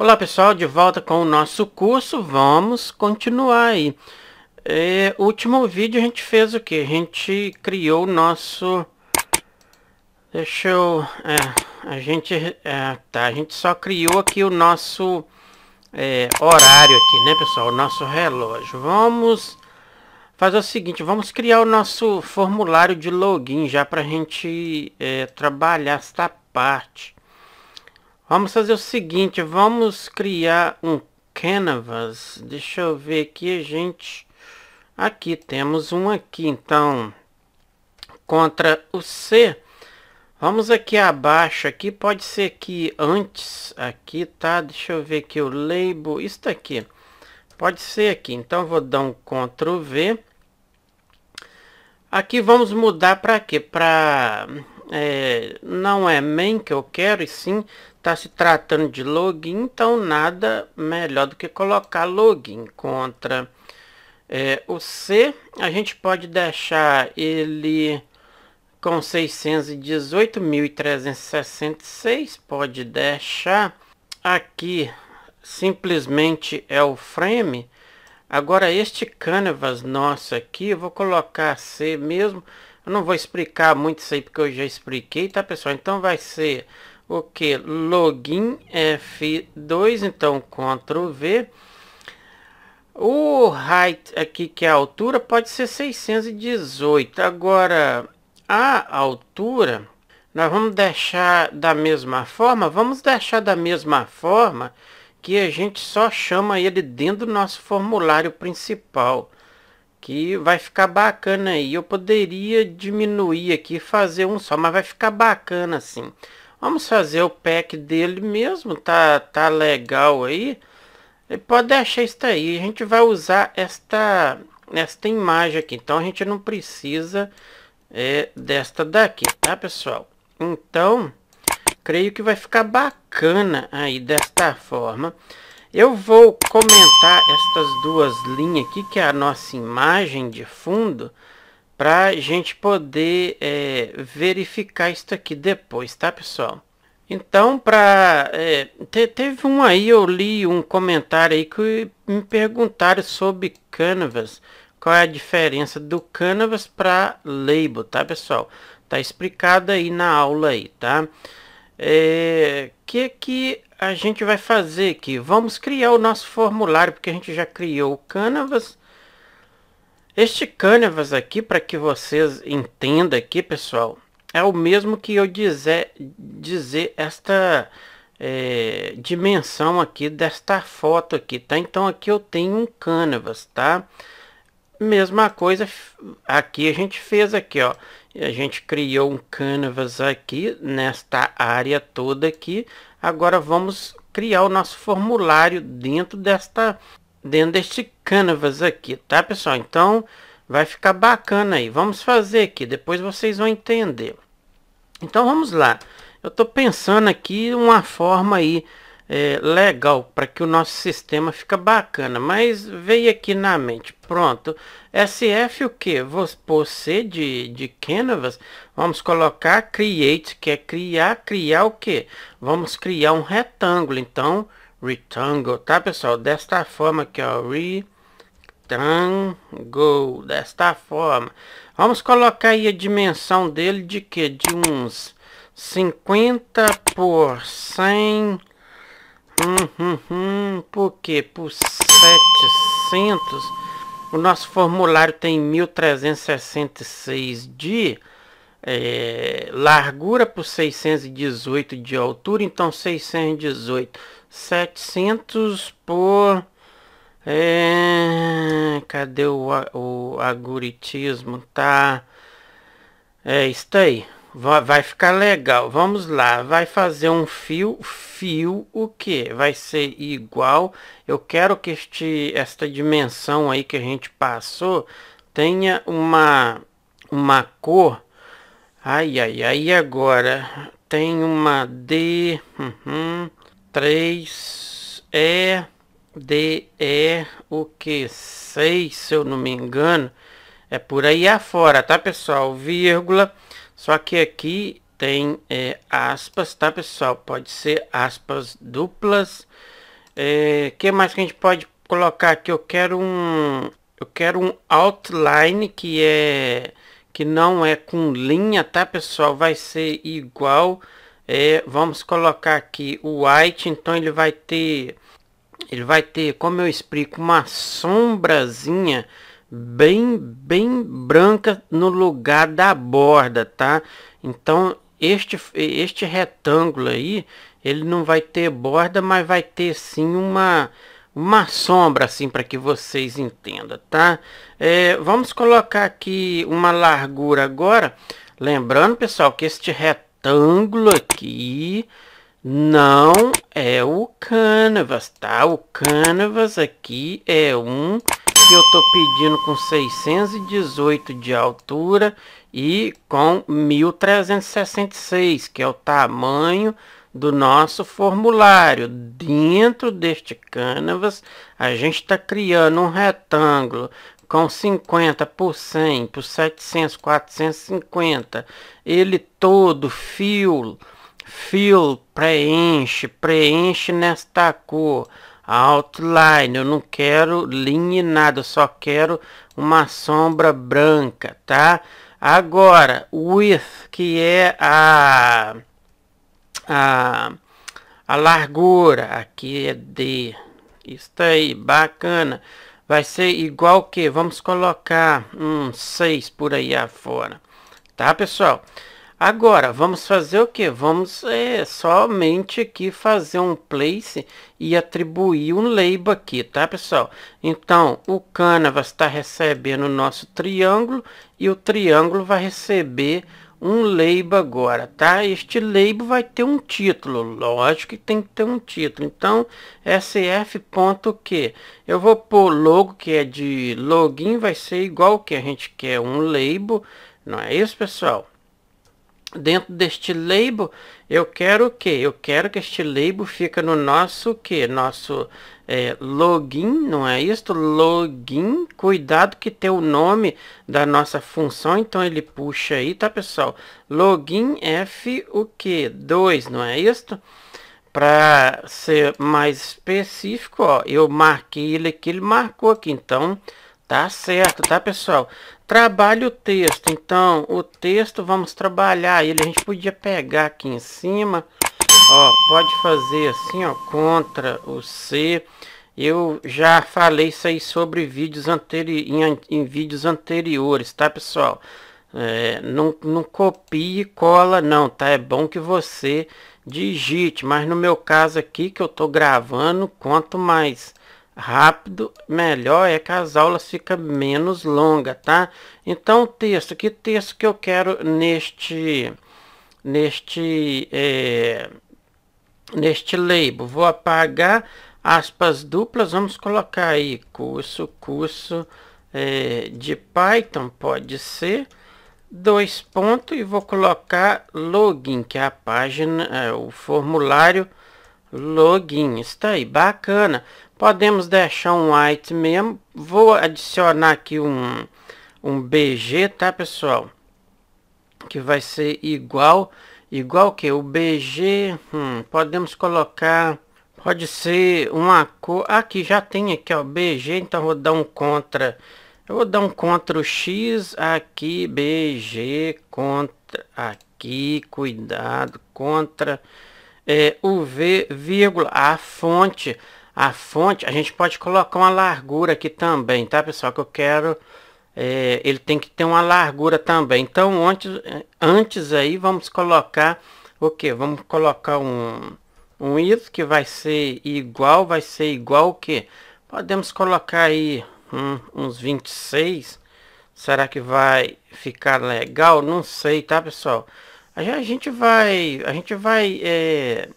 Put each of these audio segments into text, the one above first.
Olá pessoal, de volta com o nosso curso, vamos continuar aí. É, último vídeo a gente fez o que? A gente criou o nosso... Deixa eu... É, a gente... É, tá, a gente só criou aqui o nosso é, horário aqui, né pessoal? O nosso relógio. Vamos fazer o seguinte, vamos criar o nosso formulário de login já para a gente é, trabalhar esta parte. Vamos fazer o seguinte, vamos criar um canvas. Deixa eu ver aqui, gente. Aqui temos um aqui, então, contra o C. Vamos aqui abaixo, aqui pode ser que antes, aqui, tá? Deixa eu ver aqui o label, isso daqui. Pode ser aqui, então vou dar um Ctrl V. Aqui vamos mudar para quê? Para... É, não é main que eu quero, e sim está se tratando de login, então nada melhor do que colocar login contra é, o C. A gente pode deixar ele com 618.366, pode deixar aqui simplesmente é o frame. Agora este canvas nosso aqui, eu vou colocar C mesmo. Eu não vou explicar muito isso aí porque eu já expliquei, tá pessoal? Então vai ser o que? Login F2, então Ctrl V. O height aqui, que é a altura, pode ser 618. Agora, a altura, nós vamos deixar da mesma forma? Vamos deixar da mesma forma que a gente só chama ele dentro do nosso formulário principal. Que vai ficar bacana aí. Eu poderia diminuir aqui fazer um só, mas vai ficar bacana assim. Vamos fazer o pack dele mesmo, tá, tá legal aí. Ele pode deixar isso aí. A gente vai usar esta, esta imagem aqui. Então a gente não precisa é, desta daqui, tá pessoal? Então, creio que vai ficar bacana aí desta forma. Eu vou comentar estas duas linhas aqui, que é a nossa imagem de fundo para gente poder é, verificar isso aqui depois, tá pessoal? Então, para é, te, teve um aí, eu li um comentário aí que me perguntaram sobre Canvas, qual é a diferença do Canvas para Label, tá pessoal? Tá explicado aí na aula aí, tá? É, que que a gente vai fazer aqui? Vamos criar o nosso formulário, porque a gente já criou o Canvas, este canvas aqui, para que vocês entendam aqui, pessoal, é o mesmo que eu dizer, dizer esta é, dimensão aqui desta foto aqui, tá? Então aqui eu tenho um canvas, tá? Mesma coisa aqui a gente fez aqui, ó. A gente criou um canvas aqui nesta área toda aqui. Agora vamos criar o nosso formulário dentro desta dentro deste canvas aqui, tá pessoal? Então vai ficar bacana aí. Vamos fazer aqui, depois vocês vão entender. Então vamos lá. Eu estou pensando aqui uma forma aí é, legal para que o nosso sistema fica bacana, mas veio aqui na mente. Pronto. SF o que? Você de, de canvas, vamos colocar create, que é criar, criar o que? Vamos criar um retângulo. Então Retangle, tá pessoal? Desta forma aqui, ó. Retangle. Desta forma. Vamos colocar aí a dimensão dele de que? De uns 50 por 100. Hum, hum, hum, por quê? Por 700. O nosso formulário tem 1366 de é, largura por 618 de altura. Então 618 700 por... É, cadê o, o Tá... É isso aí. Vai ficar legal. Vamos lá. Vai fazer um fio. Fio o que? Vai ser igual. Eu quero que este, esta dimensão aí que a gente passou tenha uma, uma cor. Ai, ai, ai. Agora tem uma D. Uhum. 3 é D é o que 6, se eu não me engano, é por aí afora, tá pessoal? Vírgula. Só que aqui tem é, aspas, tá pessoal? Pode ser aspas duplas. É, que mais que a gente pode colocar aqui? Eu quero um, eu quero um outline que é que não é com linha, tá pessoal? Vai ser igual é, vamos colocar aqui o white, então ele vai ter, ele vai ter, como eu explico, uma sombrazinha bem, bem branca no lugar da borda, tá? Então, este, este retângulo aí, ele não vai ter borda, mas vai ter sim uma, uma sombra, assim, para que vocês entendam, tá? É, vamos colocar aqui uma largura agora, lembrando, pessoal, que este retângulo retângulo aqui não é o canvas, tá? O canvas aqui é um que eu tô pedindo com 618 de altura e com 1366, que é o tamanho do nosso formulário. Dentro deste canvas, a gente está criando um retângulo com 50 por 100 por 700, 450, ele todo, fio, fio, preenche, preenche nesta cor, outline, eu não quero linha nada, só quero uma sombra branca, tá? Agora, width, que é a, a, a largura, aqui é D, isso aí, bacana. Vai ser igual que vamos colocar um 6 por aí afora. Tá, pessoal? Agora, vamos fazer o que? Vamos é, somente aqui fazer um place e atribuir um label aqui, tá, pessoal? Então, o canvas está recebendo o nosso triângulo e o triângulo vai receber um leibo agora, tá? Este leibo vai ter um título, lógico que tem que ter um título. Então, SF ponto que eu vou pôr logo que é de login, vai ser igual que a gente quer um leibo, não é isso, pessoal? Dentro deste label, eu quero o que? Eu quero que este label fica no nosso que? Nosso é, login, não é isto? Login, cuidado que tem o nome da nossa função, então ele puxa aí, tá pessoal? Login F o que? 2, não é isto? Para ser mais específico, ó, eu marquei ele aqui, ele marcou aqui, então tá certo, tá pessoal? Trabalho o texto, então o texto vamos trabalhar ele, a gente podia pegar aqui em cima, ó, pode fazer assim, ó, contra o C. Eu já falei isso aí sobre vídeos anteri em, em vídeos anteriores, tá, pessoal? É, não, não copie e cola não, tá? É bom que você digite, mas no meu caso aqui que eu tô gravando, quanto mais rápido, melhor é que as aulas fica menos longa, tá? Então, texto, que texto que eu quero neste neste, é, neste label. Vou apagar aspas duplas, vamos colocar aí curso, curso é, de Python, pode ser, dois pontos e vou colocar login, que é a página, é, o formulário login, está aí, bacana. Podemos deixar um white mesmo, vou adicionar aqui um, um BG, tá pessoal? que vai ser igual, igual que o BG, hum, podemos colocar, pode ser uma cor, ah, aqui já tem aqui o BG, então vou dar um contra, eu vou dar um contra o X aqui, BG, contra, aqui, cuidado, contra, é, v vírgula, a fonte, a fonte, a gente pode colocar uma largura aqui também, tá pessoal, que eu quero é, ele tem que ter uma largura também. Então, antes, antes aí, vamos colocar o que? Vamos colocar um, um ISO que vai ser igual, vai ser igual o que? Podemos colocar aí hum, uns 26. Será que vai ficar legal? Não sei, tá, pessoal? a gente vai a gente vai é,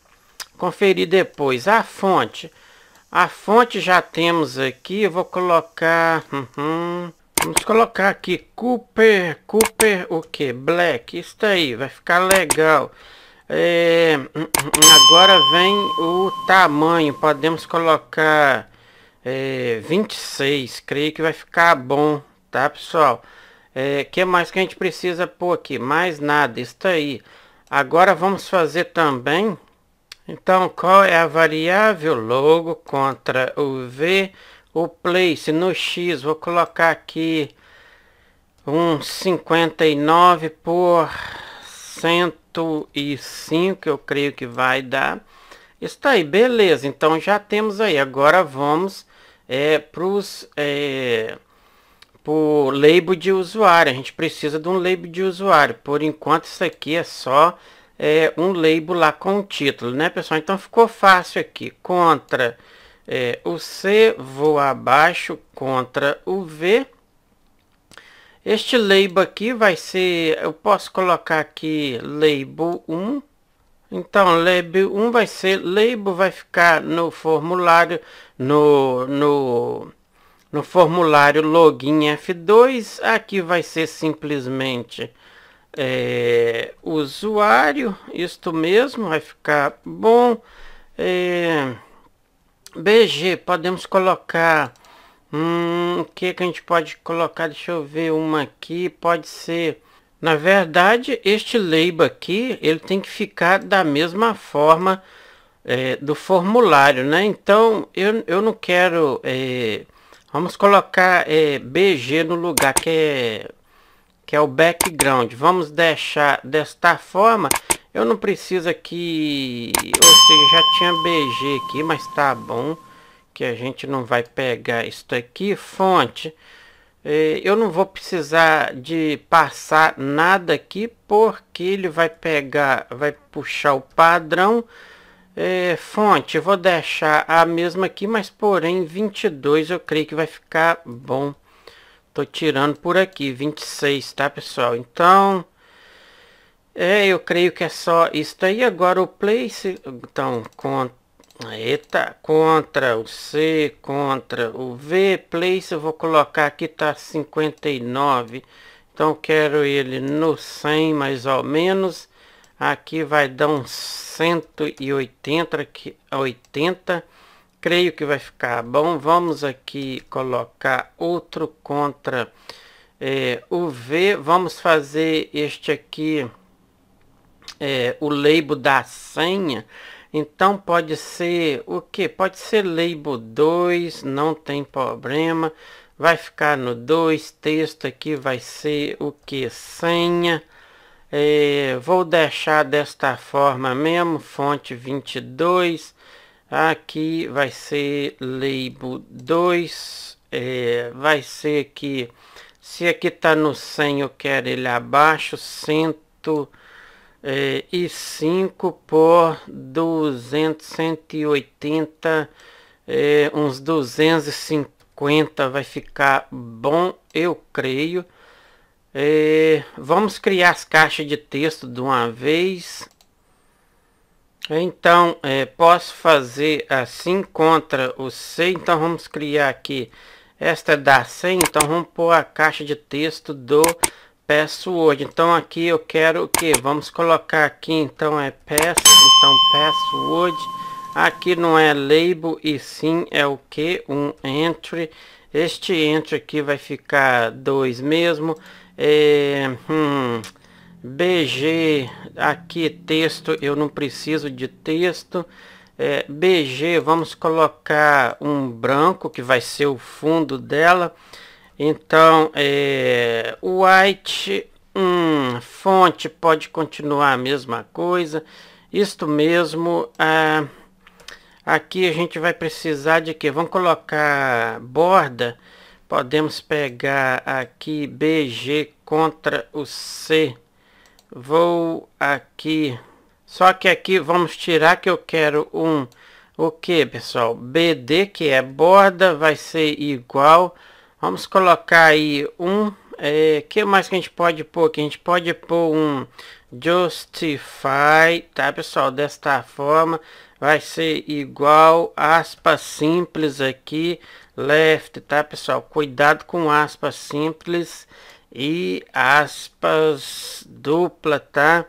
conferir depois a fonte a fonte já temos aqui eu vou colocar hum, hum, Vamos colocar aqui Cooper, Cooper o que? Black, isso aí, vai ficar legal. É, hum, hum, hum, agora vem o tamanho, podemos colocar é, 26, creio que vai ficar bom, tá pessoal? É, que mais que a gente precisa pôr aqui? Mais nada, isso aí. Agora vamos fazer também, então qual é a variável logo contra o V o place no X, vou colocar aqui um 59 por 105, eu creio que vai dar. Está aí, beleza. Então já temos aí. Agora vamos é, para os... É, o label de usuário, a gente precisa de um label de usuário. Por enquanto isso aqui é só é, um label lá com o título, né pessoal? Então ficou fácil aqui. Contra é, o C voa abaixo contra o V. Este label aqui vai ser, eu posso colocar aqui label 1. Então, label 1 vai ser, label vai ficar no formulário, no, no, no formulário login F2. Aqui vai ser simplesmente é, usuário, isto mesmo, vai ficar bom. É, BG, podemos colocar... Hum, o que que a gente pode colocar? Deixa eu ver uma aqui, pode ser... Na verdade, este label aqui, ele tem que ficar da mesma forma é, do formulário, né? Então, eu, eu não quero... É, vamos colocar é, BG no lugar que é, que é o background. Vamos deixar desta forma eu não preciso aqui... Ou seja, já tinha BG aqui, mas tá bom. Que a gente não vai pegar isso aqui. Fonte. É, eu não vou precisar de passar nada aqui, porque ele vai pegar, vai puxar o padrão. É, fonte, vou deixar a mesma aqui, mas porém 22 eu creio que vai ficar bom. Tô tirando por aqui, 26, tá pessoal? Então, é, eu creio que é só isso daí. Agora o place, então, contra, eita, contra o C, contra o V, place, eu vou colocar aqui, tá 59. Então quero ele no 100, mais ou menos. Aqui vai dar um 180, aqui, 80. Creio que vai ficar bom. Vamos aqui colocar outro contra é, o V. Vamos fazer este aqui é, o label da senha, então pode ser o que? Pode ser label 2, não tem problema. Vai ficar no 2, texto aqui vai ser o que? Senha. É, vou deixar desta forma mesmo, fonte 22. Aqui vai ser label 2. É, vai ser aqui, se aqui está no 100 eu quero ele abaixo, 100. Cento é, e 5 por 200, 180, é, uns 250 vai ficar bom, eu creio. É, vamos criar as caixas de texto de uma vez. Então, é, posso fazer assim contra o C. Então, vamos criar aqui. Esta da c então vamos pôr a caixa de texto do password então aqui eu quero o que vamos colocar aqui então é pass então password aqui não é label e sim é o que um entry este entry aqui vai ficar 2 mesmo é, hum, bg aqui texto eu não preciso de texto é, bg vamos colocar um branco que vai ser o fundo dela então, é, white, hum, fonte pode continuar a mesma coisa. Isto mesmo, ah, aqui a gente vai precisar de que? Vamos colocar borda. Podemos pegar aqui BG contra o C. Vou aqui. Só que aqui vamos tirar que eu quero um... O que, pessoal? BD, que é borda, vai ser igual Vamos colocar aí um. É, que mais que a gente pode pôr? Que a gente pode pôr um justify, tá pessoal? Desta forma vai ser igual aspas simples aqui left, tá pessoal? Cuidado com aspas simples e aspas dupla, tá?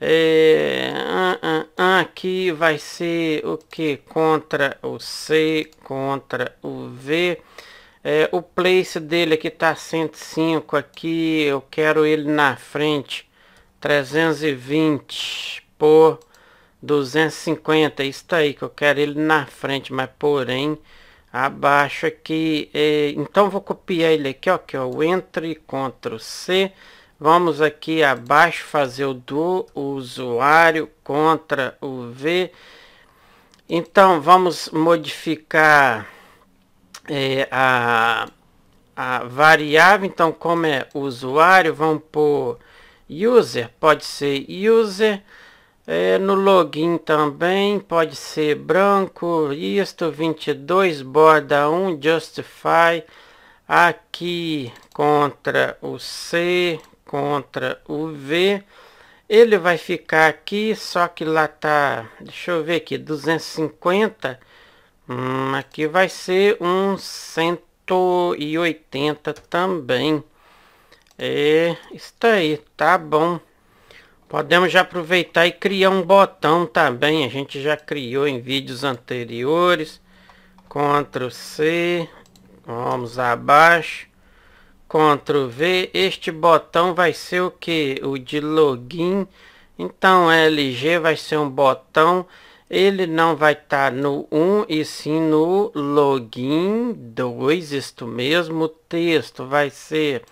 É, ah, ah, ah, aqui vai ser o que? Contra o C, contra o V. É, o place dele aqui tá 105 aqui, eu quero ele na frente. 320 por 250, isso aí que eu quero ele na frente, mas porém abaixo aqui. É, então vou copiar ele aqui, ó, que é o entre o C. Vamos aqui abaixo fazer o do usuário contra o V. Então vamos modificar é, a, a variável, então como é usuário, vamos por user, pode ser user, é, no login também pode ser branco, isto 22, borda 1, justify, aqui contra o C, contra o V, ele vai ficar aqui, só que lá tá, deixa eu ver aqui, 250, Hum, aqui vai ser um 180 também. É, isso aí, tá bom. Podemos já aproveitar e criar um botão também. A gente já criou em vídeos anteriores. Ctrl C, vamos abaixo. Ctrl V, este botão vai ser o que? O de login. Então LG vai ser um botão ele não vai estar tá no 1 e sim no login 2, isto mesmo, o texto vai ser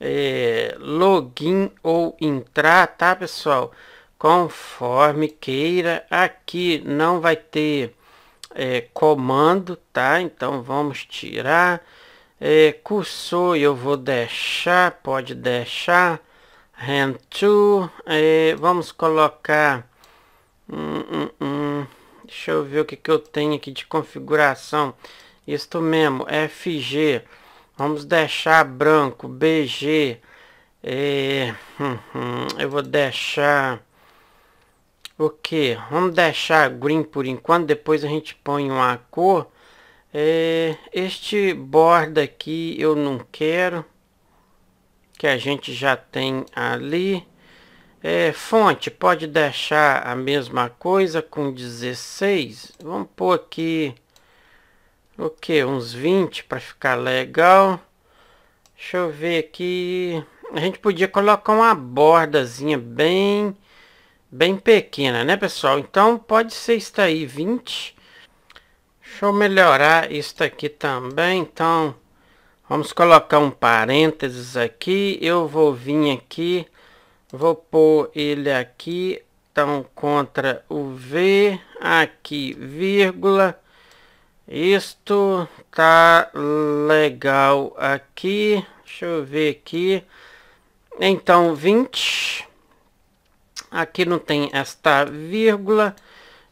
é, login ou entrar, tá pessoal? Conforme queira, aqui não vai ter é, comando, tá? Então vamos tirar, é, cursor eu vou deixar, pode deixar, hand to, é, vamos colocar... Hum, hum, Deixa eu ver o que, que eu tenho aqui de configuração. Isto mesmo, FG. Vamos deixar branco, BG. É, hum, hum, eu vou deixar... O que? Vamos deixar green por enquanto, depois a gente põe uma cor. É, este borda aqui eu não quero, que a gente já tem ali. É, fonte, pode deixar a mesma coisa com 16. Vamos pôr aqui o que? Uns 20 para ficar legal. Deixa eu ver aqui. A gente podia colocar uma bordazinha bem bem pequena, né, pessoal? Então pode ser isso aí, 20. Deixa eu melhorar isso aqui também. Então, vamos colocar um parênteses aqui. Eu vou vir aqui Vou pôr ele aqui. Então, contra o V, aqui, vírgula. Isto tá legal aqui. Deixa eu ver aqui. Então, 20. Aqui não tem esta vírgula.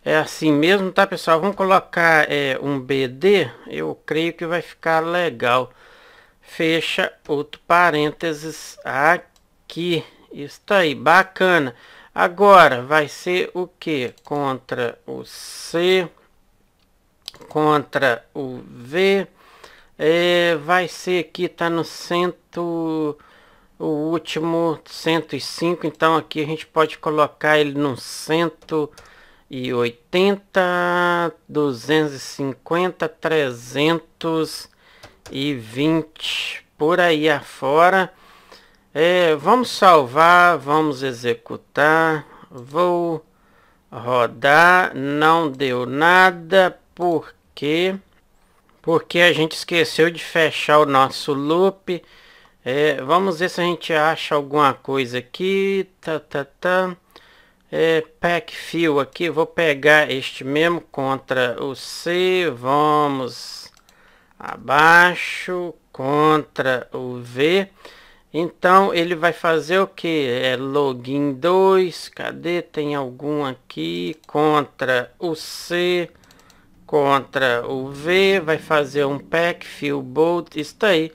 É assim mesmo, tá, pessoal? Vamos colocar é, um BD. Eu creio que vai ficar legal. Fecha outro parênteses aqui. Está aí, bacana. Agora vai ser o que? Contra o C, contra o V. É, vai ser aqui, tá no cento, o último 105, então aqui a gente pode colocar ele no 180, 250, 320, por aí afora. É, vamos salvar, vamos executar. Vou rodar, não deu nada, porque porque a gente esqueceu de fechar o nosso loop. É, vamos ver se a gente acha alguma coisa aqui. Tá, tá, tá. É, pack fill aqui, vou pegar este mesmo contra o C, vamos abaixo, contra o V. Então ele vai fazer o que? É login 2, cadê? Tem algum aqui? Contra o C, contra o V, vai fazer um pack, fill bolt, está aí.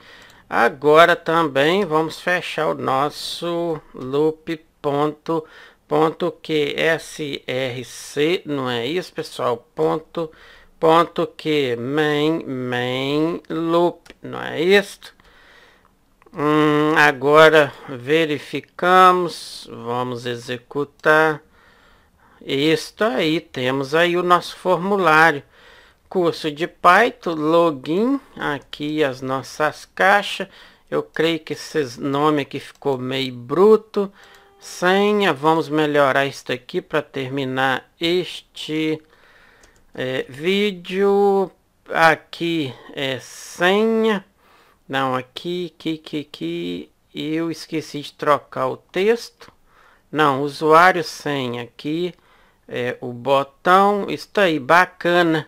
Agora também vamos fechar o nosso loop ponto, ponto que src, não é isso pessoal? Ponto, ponto que main, main loop, não é isto? Hum, agora verificamos, vamos executar. Isto aí, temos aí o nosso formulário. Curso de Python, login, aqui as nossas caixas. Eu creio que esse nome aqui ficou meio bruto. Senha, vamos melhorar isso aqui para terminar este é, vídeo. Aqui é senha não, aqui, aqui, aqui, aqui, eu esqueci de trocar o texto. Não, usuário senha aqui, é, o botão, está aí, bacana.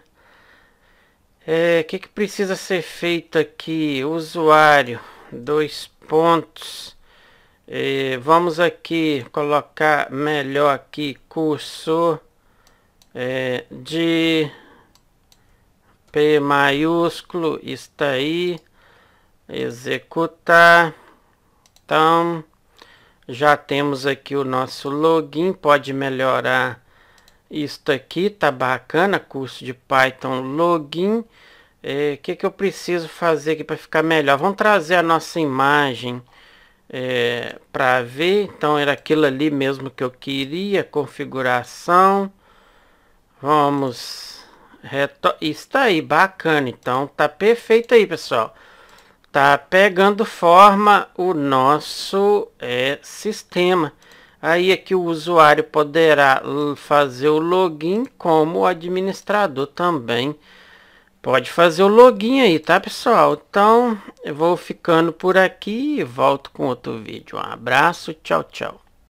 É, o é, que, que precisa ser feito aqui? Usuário, dois pontos. É, vamos aqui colocar melhor aqui cursor é, de P maiúsculo, está aí executar. Então, já temos aqui o nosso login, pode melhorar isto aqui, tá bacana, curso de Python login. O é, que, que eu preciso fazer aqui para ficar melhor? Vamos trazer a nossa imagem é, para ver. Então era aquilo ali mesmo que eu queria, configuração. Vamos, reto... está aí, bacana. Então tá perfeito aí, pessoal. Tá pegando forma o nosso é, sistema. Aí é que o usuário poderá fazer o login como o administrador também. Pode fazer o login aí, tá pessoal? Então, eu vou ficando por aqui e volto com outro vídeo. Um abraço, tchau, tchau.